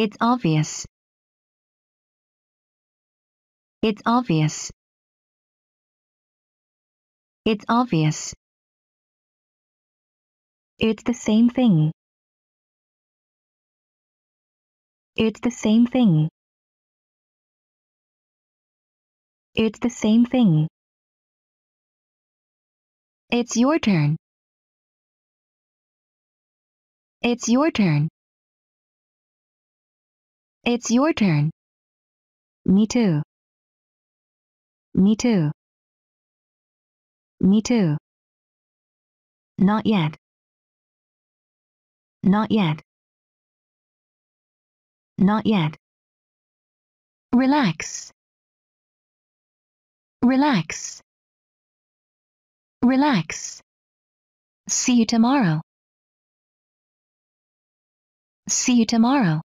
It's obvious. It's obvious. It's obvious. It's the same thing. It's the same thing. It's the same thing. It's your turn. It's your turn. It's your turn. Me too. Me too. Me too. Not yet. Not yet. Not yet. Relax. Relax. Relax. See you tomorrow. See you tomorrow.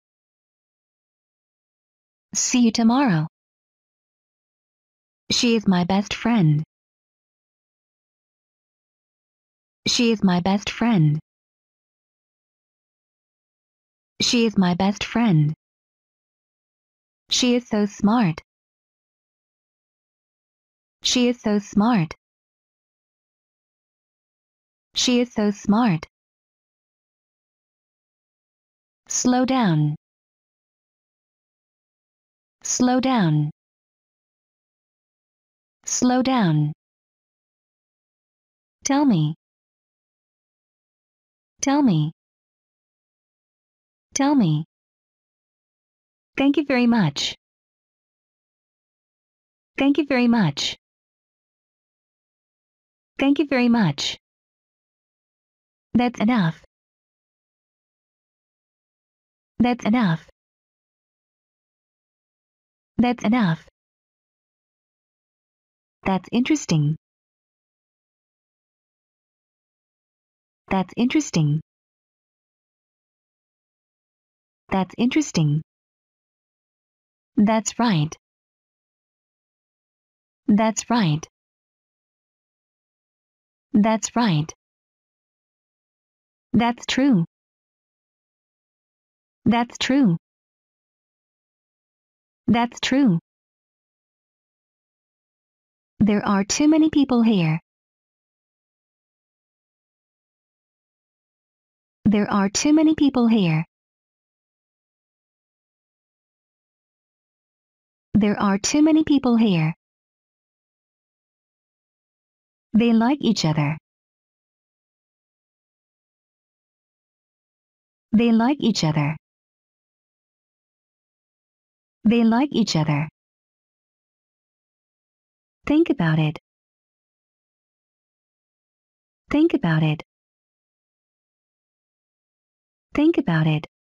See you tomorrow. She is my best friend. She is my best friend. She is my best friend. She is so smart. She is so smart. She is so smart. Slow down slow down, slow down. Tell me, tell me, tell me. Thank you very much. Thank you very much. Thank you very much. That's enough. That's enough. That's enough. That's interesting. That's interesting. That's interesting. That's right. That's right. That's right. That's true. That's true. That's true. There are too many people here. There are too many people here. There are too many people here. They like each other. They like each other. They like each other. Think about it. Think about it. Think about it.